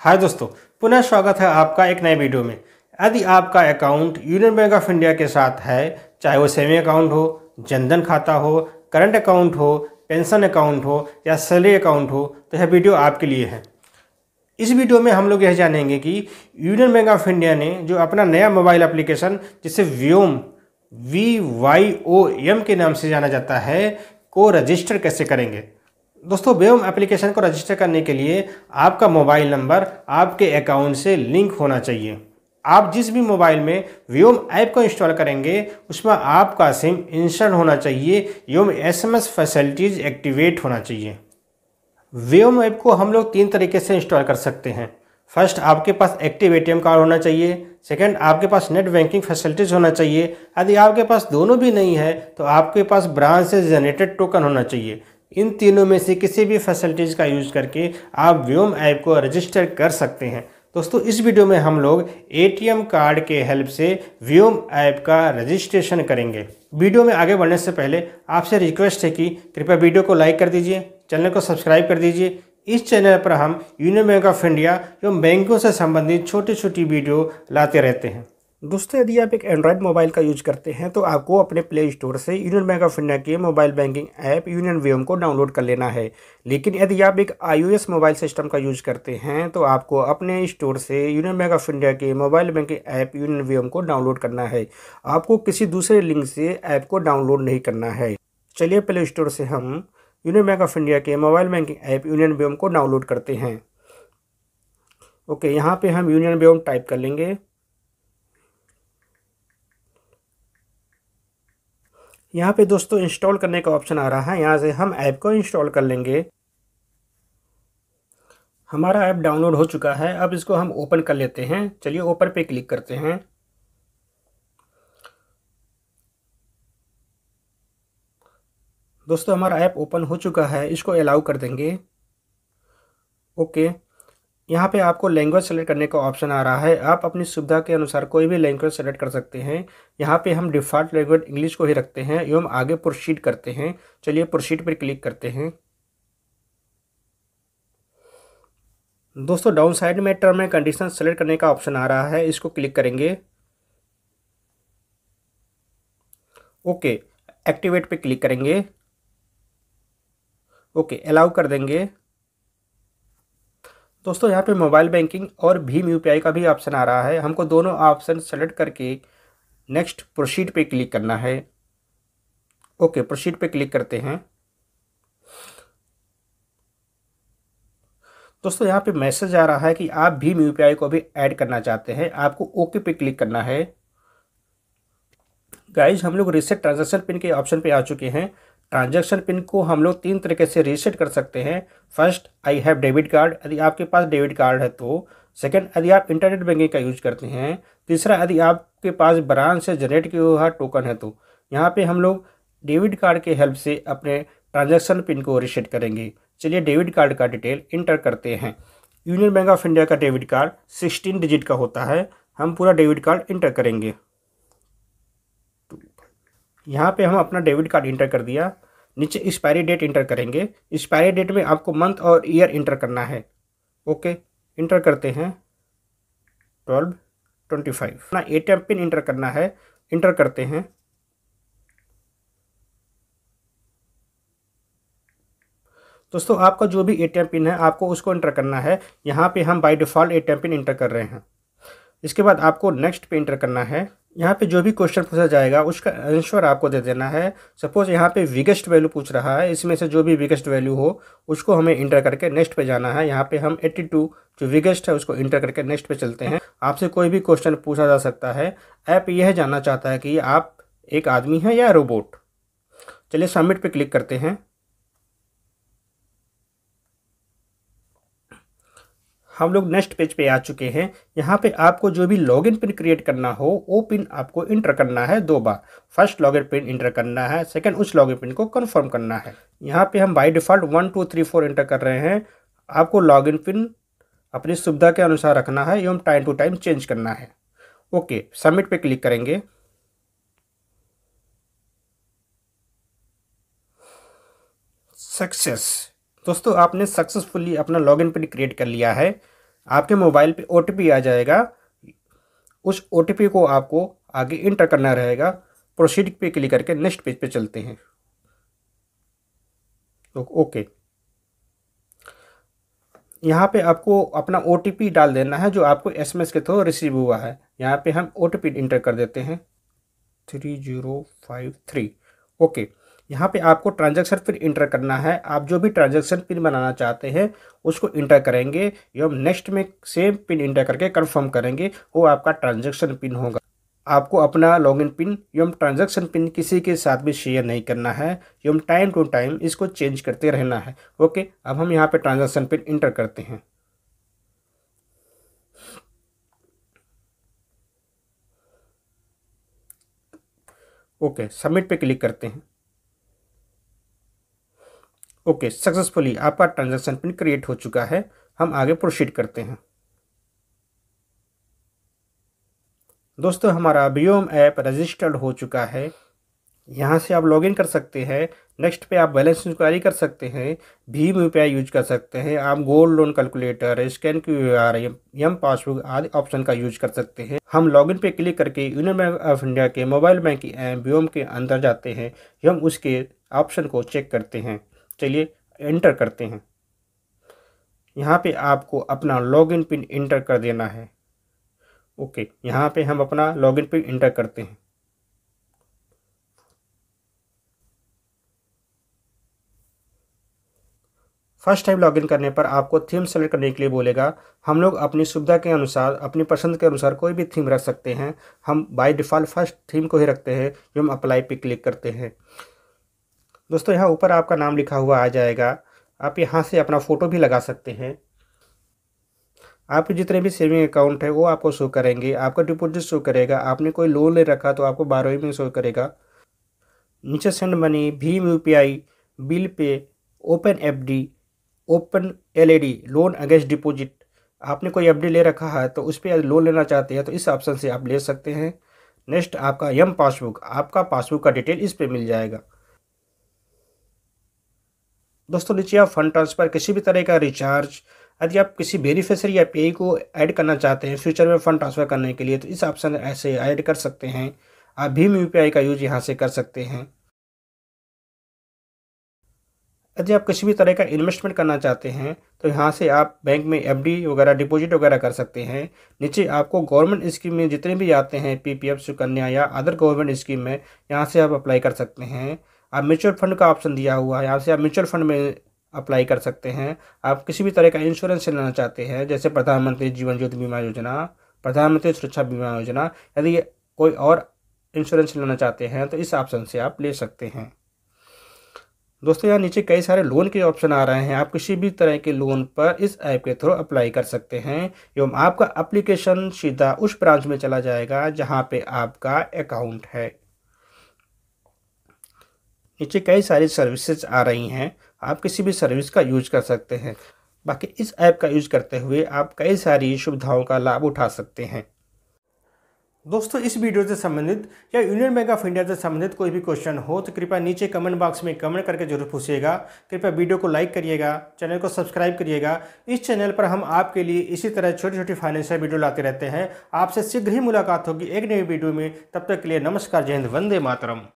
हाय दोस्तों पुनः स्वागत है आपका एक नए वीडियो में यदि आपका account Union bank of India के साथ है चाहे वो सेविंग अकाउंट हो जनधन खाता हो करंट अकाउंट हो पेंशन अकाउंट हो या सैलरी अकाउंट हो तो यह वीडियो आपके लिए है इस वीडियो में हम लोग यह जानेंगे कि यूनियन बैंक ऑफ इंडिया ने जो अपना नया मोबाइल एप्लीकेशन जिसे Vyom V Y O M के नाम से जाना जाता है को रजिस्टर कैसे करेंगे दोस्तों वेम एप्लीकेशन को रजिस्टर करने के लिए आपका मोबाइल नंबर आपके अकाउंट से लिंक होना चाहिए आप जिस भी मोबाइल में व्योम ऐप को इंस्टॉल करेंगे उसमें आपका सिम इंस्टॉल होना चाहिए योम एसएमएस फैसिलिटीज़ एक्टिवेट होना चाहिए व्योम ऐप को हम लोग तीन तरीके से इंस्टॉल कर सकते हैं फर्स्ट आपके पास एक्टिव एटीएम कार्ड होना चाहिए सेकंड आपके पास नेट बैंकिंग फैसिलिटीज़ होना चाहिए यदि आपके पास दोनों भी नहीं है तो आपके पास ब्रांच से जनरेटेड टोकन होना चाहिए इन तीनों में से किसी भी फैसिलिटीज़ का यूज़ करके आप व्योम ऐप को रजिस्टर कर सकते हैं दोस्तों इस वीडियो में हम लोग एटीएम कार्ड के हेल्प से व्योम ऐप का रजिस्ट्रेशन करेंगे वीडियो में आगे बढ़ने से पहले आपसे रिक्वेस्ट है कि कृपया वीडियो को लाइक कर दीजिए चैनल को सब्सक्राइब कर दीजिए इस चैनल पर हम यूनियन बैंक ऑफ इंडिया एवं बैंकों से संबंधित छोटी छोटी वीडियो लाते रहते हैं दोस्तों यदि आप एक एंड्रॉयड मोबाइल का यूज करते हैं तो आपको अपने प्ले स्टोर से यूनियन बैंक ऑफ इंडिया के mobile banking app Union Vyom को डाउनलोड कर लेना है लेकिन यदि आप एक आईओएस मोबाइल सिस्टम का यूज करते हैं तो आपको अपने स्टोर से यूनियन बैंक ऑफ इंडिया के mobile banking app Union Vyom को डाउनलोड करना है आपको किसी दूसरे लिंक से ऐप को डाउनलोड नहीं करना है चलिए प्ले स्टोर से हम यूनियन बैंक ऑफ इंडिया के mobile banking app Union Vyom को डाउनलोड करते हैं ओके यहाँ पर हम यूनियन वेम टाइप कर लेंगे यहाँ पे दोस्तों इंस्टॉल करने का ऑप्शन आ रहा है यहाँ से हम ऐप को इंस्टॉल कर लेंगे हमारा ऐप डाउनलोड हो चुका है अब इसको हम ओपन कर लेते हैं चलिए ओपन पे क्लिक करते हैं दोस्तों हमारा ऐप ओपन हो चुका है इसको अलाउ कर देंगे ओके यहाँ पे आपको लैंग्वेज सेलेक्ट करने का ऑप्शन आ रहा है आप अपनी सुविधा के अनुसार कोई भी लैंग्वेज सेलेक्ट कर सकते हैं यहाँ पे हम डिफ़ॉल्ट लैंग्वेज इंग्लिश को ही रखते हैं एवं आगे प्रोसीड करते हैं चलिए प्रोसीड पर क्लिक करते हैं दोस्तों डाउन साइड में टर्म एंड कंडीशन सेलेक्ट करने का ऑप्शन आ रहा है इसको क्लिक करेंगे ओके एक्टिवेट पर क्लिक करेंगे ओके अलाउ कर देंगे दोस्तों यहाँ पे मोबाइल बैंकिंग और भीम यू का भी ऑप्शन आ रहा है हमको दोनों ऑप्शन सेलेक्ट करके नेक्स्ट प्रोशीट पे क्लिक करना है ओके प्रोशीट पे क्लिक करते हैं दोस्तों यहाँ पे मैसेज आ रहा है कि आप भीम यू को भी ऐड करना चाहते हैं आपको ओके पे क्लिक करना है गाइज हम लोग रिसेट ट्रांजेक्शन पिन के ऑप्शन पे आ चुके हैं ट्रांजैक्शन पिन को हम लोग तीन तरीके से रीसेट कर सकते हैं first I have debit card यदि आपके पास डेबिट कार्ड है तो सेकंड यदि आप इंटरनेट बैंकिंग का यूज करते हैं तीसरा यदि आपके पास ब्रांच से जनरेट किया हुआ टोकन है तो यहाँ पे हम लोग डेबिट कार्ड के हेल्प से अपने ट्रांजेक्शन पिन को रीसेट करेंगे चलिए डेबिट कार्ड का डिटेल इंटर करते हैं यूनियन बैंक ऑफ इंडिया का डेबिट कार्ड सिक्सटीन डिजिट का होता है हम पूरा डेबिट कार्ड इंटर करेंगे यहाँ पे हम अपना डेबिट कार्ड इंटर कर दिया नीचे एक्सपायरी डेट इंटर करेंगे एक्सपायरी डेट में आपको मंथ और ईयर इंटर करना है ओके इंटर करते हैं ट्वेल्व ट्वेंटी फाइव अपना A T M pin enter करना है इंटर करते हैं दोस्तों आपका जो भी ए टी एम पिन है आपको उसको इंटर करना है यहाँ पे हम by default A T M pin enter कर रहे हैं इसके बाद आपको नेक्स्ट पे इंटर करना है यहाँ पे जो भी क्वेश्चन पूछा जाएगा उसका आंसर आपको दे देना है सपोज यहाँ पे विगेस्ट वैल्यू पूछ रहा है इसमें से जो भी विगेस्ट वैल्यू हो उसको हमें इंटर करके नेक्स्ट पे जाना है यहाँ पे हम 82 जो विगेस्ट है उसको इंटर करके नेक्स्ट पे चलते हैं आपसे कोई भी क्वेश्चन पूछा जा सकता है ऐप यह जानना चाहता है कि आप एक आदमी हैं या रोबोट चलिए सबमिट पर क्लिक करते हैं हम लोग नेक्स्ट पेज पे आ चुके हैं यहाँ पे आपको जो भी लॉगिन पिन क्रिएट करना हो वो पिन आपको इंटर करना है दो बार फर्स्ट लॉगिन पिन इंटर करना है सेकंड उस लॉगिन पिन को कंफर्म करना है यहाँ पे हम by default one two three four enter कर रहे हैं आपको लॉगिन पिन अपनी सुविधा के अनुसार रखना है एवं टाइम टू टाइम चेंज करना है ओके सबमिट पे क्लिक करेंगे सक्सेस दोस्तों आपने सक्सेसफुली अपना लॉगिन पिन क्रिएट कर लिया है आपके मोबाइल पे ओ आ जाएगा उस ओ को आपको आगे इंटर करना रहेगा प्रोसीड पे क्लिक करके नेक्स्ट पेज पे चलते हैं तो ओके यहाँ पे आपको अपना ओ डाल देना है जो आपको एस के थ्रू रिसीव हुआ है यहाँ पे हम ओ इंटर कर देते हैं three zero five three okay यहाँ पे आपको ट्रांजैक्शन पिन इंटर करना है आप जो भी ट्रांजैक्शन पिन बनाना चाहते हैं उसको इंटर करेंगे एवं नेक्स्ट में सेम पिन इंटर करके कंफर्म करेंगे वो आपका ट्रांजैक्शन पिन होगा आपको अपना लॉगिन पिन एवं ट्रांजैक्शन पिन किसी के साथ भी शेयर नहीं करना है एवं टाइम टू टाइम इसको चेंज करते रहना है ओके अब हम यहाँ पे ट्रांजेक्शन पिन इंटर करते हैं ओके सबमिट पे क्लिक करते हैं ओके सक्सेसफुली आपका ट्रांजेक्शन पिन क्रिएट हो चुका है हम आगे प्रोसीड करते हैं दोस्तों हमारा बीओम ऐप रजिस्टर्ड हो चुका है यहाँ से आप लॉगिन कर सकते हैं नेक्स्ट पे आप बैलेंस इंक्वायरी कर सकते हैं भीम यू यूज कर सकते हैं आप gold loan calculator scan Q R M passbook आदि ऑप्शन का यूज कर सकते हैं हम लॉगिन पे क्लिक करके यूनियन बैंक ऑफ इंडिया के मोबाइल बैंकिंग एप व्योम के अंदर जाते हैं हम उसके ऑप्शन को चेक करते हैं चलिए एंटर करते हैं यहाँ पे आपको अपना लॉगिन पिन इंटर कर देना है ओके यहाँ पे हम अपना लॉगिन पिन इंटर करते हैं फर्स्ट टाइम लॉगिन करने पर आपको थीम सेलेक्ट करने के लिए बोलेगा हम लोग अपनी सुविधा के अनुसार अपनी पसंद के अनुसार कोई भी थीम रख सकते हैं हम बाय डिफ़ॉल्ट फर्स्ट थीम को ही रखते हैं जो हम अप्लाई पे क्लिक करते हैं दोस्तों यहाँ ऊपर आपका नाम लिखा हुआ आ जाएगा आप यहाँ से अपना फ़ोटो भी लगा सकते हैं आपके जितने भी सेविंग अकाउंट है वो आपको शो करेंगे आपका डिपॉजिट शो करेगा आपने कोई लोन ले रखा तो आपको बारहवीं में शो करेगा नीचे सेंड मनी भीम U bill pay open F open L loan against deposit आपने कोई एफ ले रखा है तो उस पर लोन लेना चाहते हैं तो इस ऑप्शन से आप ले सकते हैं नेक्स्ट आपका यम पासबुक आपका पासबुक का डिटेल इस पर मिल जाएगा दोस्तों लीजिए आप फंड ट्रांसफ़र किसी भी तरह का रिचार्ज यदि आप किसी बेनिफिशरी या पे को ऐड करना चाहते हैं फ्यूचर में फ़ंड ट्रांसफ़र करने के लिए तो इस ऑप्शन ऐसे ऐड कर सकते हैं आप भीम यू का यूज यहाँ से कर सकते हैं यदि आप किसी भी तरह का इन्वेस्टमेंट करना चाहते हैं तो यहाँ से आप बैंक में एफ वगैरह डिपॉजिट वगैरह कर सकते हैं नीचे आपको गवर्नमेंट स्कीम में जितने भी आते हैं पी पी एफ सुकन्या या अदर गवर्नमेंट स्कीम में यहाँ से आप अप्लाई कर सकते हैं आप म्यूचुअल फंड का ऑप्शन दिया हुआ है यहाँ से आप म्यूचुअल फंड में अप्लाई कर सकते हैं आप किसी भी तरह का इंश्योरेंस लेना चाहते हैं जैसे प्रधानमंत्री जीवन ज्योति बीमा योजना प्रधानमंत्री सुरक्षा बीमा योजना यदि कोई और इंश्योरेंस लेना चाहते हैं तो इस ऑप्शन से आप ले सकते हैं दोस्तों यहाँ नीचे कई सारे लोन के ऑप्शन आ रहे हैं आप किसी भी तरह के लोन पर इस ऐप के थ्रू अप्लाई कर सकते हैं एवं आपका एप्लीकेशन सीधा उस ब्रांच में चला जाएगा जहाँ पे आपका अकाउंट है नीचे कई सारी सर्विसेज आ रही हैं आप किसी भी सर्विस का यूज कर सकते हैं बाकी इस ऐप का यूज करते हुए आप कई सारी सुविधाओं का लाभ उठा सकते हैं दोस्तों इस वीडियो से संबंधित या यूनियन बैंक ऑफ इंडिया से संबंधित कोई भी क्वेश्चन हो तो कृपया नीचे कमेंट बॉक्स में कमेंट करके जरूर पूछिएगा कृपया वीडियो को लाइक करिएगा चैनल को सब्सक्राइब करिएगा इस चैनल पर हम आपके लिए इसी तरह छोटी छोटी फाइनेंशियल वीडियो लाते रहते हैं आपसे शीघ्र ही मुलाकात होगी एक नई वीडियो में तब तक के लिए नमस्कार जय हिंद वंदे मातरम